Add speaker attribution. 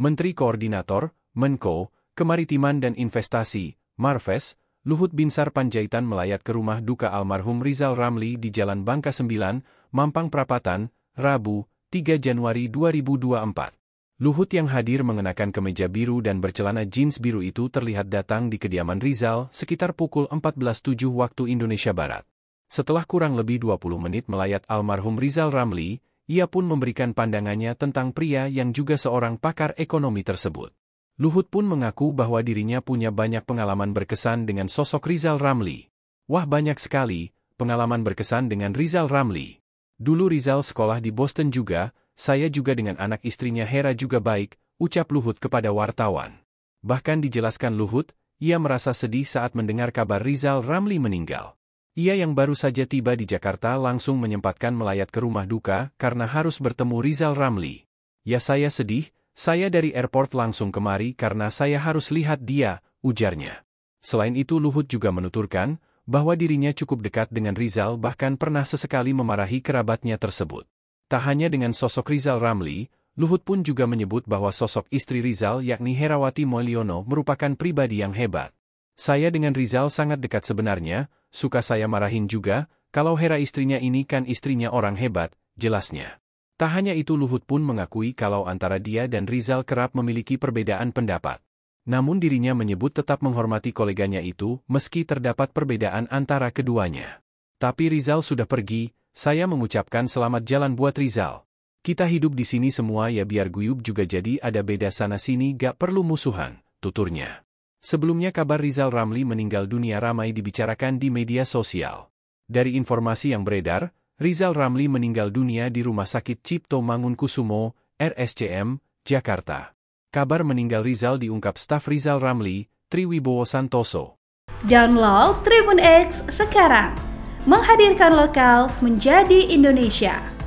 Speaker 1: Menteri Koordinator, Menko, Kemaritiman dan Investasi, Marves, Luhut Binsar Panjaitan melayat ke rumah duka almarhum Rizal Ramli di Jalan Bangka 9, Mampang Prapatan, Rabu, 3 Januari 2024. Luhut yang hadir mengenakan kemeja biru dan bercelana jeans biru itu terlihat datang di kediaman Rizal sekitar pukul 14.07 waktu Indonesia Barat. Setelah kurang lebih 20 menit melayat almarhum Rizal Ramli, ia pun memberikan pandangannya tentang pria yang juga seorang pakar ekonomi tersebut. Luhut pun mengaku bahwa dirinya punya banyak pengalaman berkesan dengan sosok Rizal Ramli. Wah banyak sekali, pengalaman berkesan dengan Rizal Ramli. Dulu Rizal sekolah di Boston juga, saya juga dengan anak istrinya Hera juga baik, ucap Luhut kepada wartawan. Bahkan dijelaskan Luhut, ia merasa sedih saat mendengar kabar Rizal Ramli meninggal. Ia yang baru saja tiba di Jakarta langsung menyempatkan melayat ke rumah duka karena harus bertemu Rizal Ramli. Ya saya sedih, saya dari airport langsung kemari karena saya harus lihat dia, ujarnya. Selain itu Luhut juga menuturkan, bahwa dirinya cukup dekat dengan Rizal bahkan pernah sesekali memarahi kerabatnya tersebut. Tak hanya dengan sosok Rizal Ramli, Luhut pun juga menyebut bahwa sosok istri Rizal yakni Herawati Moliono merupakan pribadi yang hebat. Saya dengan Rizal sangat dekat sebenarnya, suka saya marahin juga, kalau Hera istrinya ini kan istrinya orang hebat, jelasnya. Tak hanya itu Luhut pun mengakui kalau antara dia dan Rizal kerap memiliki perbedaan pendapat. Namun dirinya menyebut tetap menghormati koleganya itu meski terdapat perbedaan antara keduanya. Tapi Rizal sudah pergi, saya mengucapkan selamat jalan buat Rizal. Kita hidup di sini semua ya biar guyub juga jadi ada beda sana-sini gak perlu musuhan, tuturnya. Sebelumnya kabar Rizal Ramli meninggal dunia ramai dibicarakan di media sosial. Dari informasi yang beredar, Rizal Ramli meninggal dunia di Rumah Sakit Cipto Mangunkusumo, RSCM, Jakarta. Kabar meninggal Rizal diungkap staf Rizal Ramli, Triwibowo Santoso. Download Tribun X sekarang. Menghadirkan lokal menjadi Indonesia.